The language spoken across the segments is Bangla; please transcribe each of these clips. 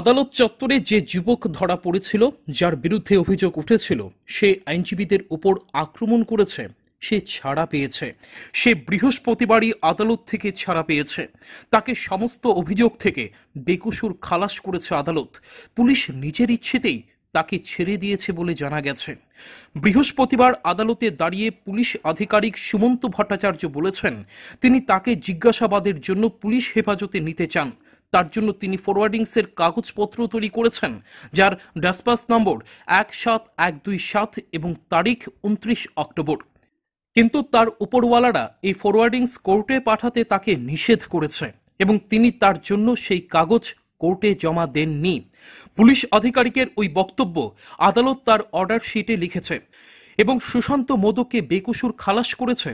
আদালত চত্বরে যে যুবক ধরা পড়েছিল যার বিরুদ্ধে অভিযোগ উঠেছিল সে আইনজীবীদের উপর আক্রমণ করেছে সে ছাড়া পেয়েছে সে বৃহস্পতিবারই আদালত থেকে ছাড়া পেয়েছে তাকে সমস্ত অভিযোগ থেকে বেকুসুর খালাস করেছে আদালত পুলিশ নিজের ইচ্ছেতেই তাকে ছেড়ে দিয়েছে বলে জানা গেছে বৃহস্পতিবার আদালতে দাঁড়িয়ে পুলিশ আধিকারিক সুমন্ত ভট্টাচার্য বলেছেন তিনি তাকে জিজ্ঞাসাবাদের জন্য পুলিশ হেফাজতে নিতে চান তার জন্য তিনি ফরওয়ার্ডিংসের কাগজপত্র তৈরি করেছেন যার ডাসপাস নম্বর এক সাত এক দুই সাত এবং তারিখ উনত্রিশ অক্টোবর কিন্তু তার উপরওয়ালারা এই ফরওয়ার্ডিংস কোর্টে পাঠাতে তাকে নিষেধ করেছে এবং তিনি তার জন্য সেই কাগজ কোর্টে জমা দেননি পুলিশ আধিকারিকের ওই বক্তব্য আদালত তার অর্ডার শিটে লিখেছে এবং সুশান্ত মোদককে বেকসুর খালাস করেছে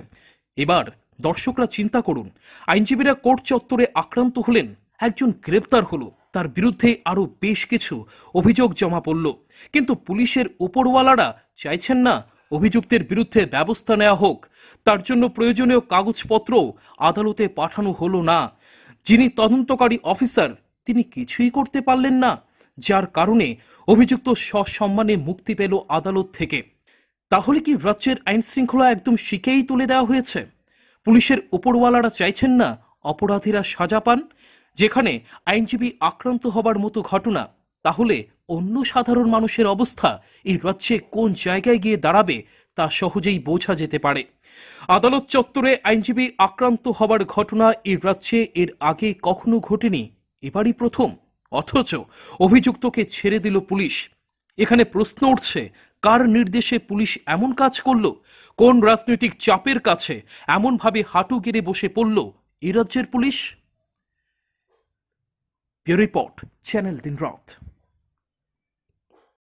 এবার দর্শকরা চিন্তা করুন আইনজীবীরা কোর্ট চত্বরে আক্রান্ত হলেন একজন গ্রেপ্তার হলো তার বিরুদ্ধে আরও বেশ কিছু অভিযোগ জমা পড়ল কিন্তু পুলিশের ওপরওয়ালারা চাইছেন না অভিযুক্তের বিরুদ্ধে ব্যবস্থা নেওয়া হোক তার জন্য প্রয়োজনীয় কাগজপত্র আদালতে পাঠানো হলো না যিনি তদন্তকারী অফিসার তিনি কিছুই করতে পারলেন না যার কারণে অভিযুক্ত সসম্মানে মুক্তি পেল আদালত থেকে তাহলে কি রাজ্যের আইন শৃঙ্খলা একদম শিখেই তুলে দেওয়া হয়েছে পুলিশের ওপরওয়ালারা চাইছেন না অপরাধীরা সাজা পান যেখানে আইনজীবী আক্রান্ত হবার মতো ঘটনা তাহলে অন্য সাধারণ মানুষের অবস্থা এই রাজ্যে কোন জায়গায় গিয়ে দাঁড়াবে তা সহজেই বোঝা যেতে পারে আদালত চত্বরে আইনজীবী আক্রান্ত হবার ঘটনা এই রাজ্যে এর আগে কখনো ঘটেনি এবারই প্রথম অথচ অভিযুক্তকে ছেড়ে দিল পুলিশ এখানে প্রশ্ন উঠছে কার নির্দেশে পুলিশ এমন কাজ করল কোন রাজনৈতিক চাপের কাছে এমনভাবে হাঁটু গেড়ে বসে পড়ল এ রাজ্যের police Bureau Report, Channel Din Rath.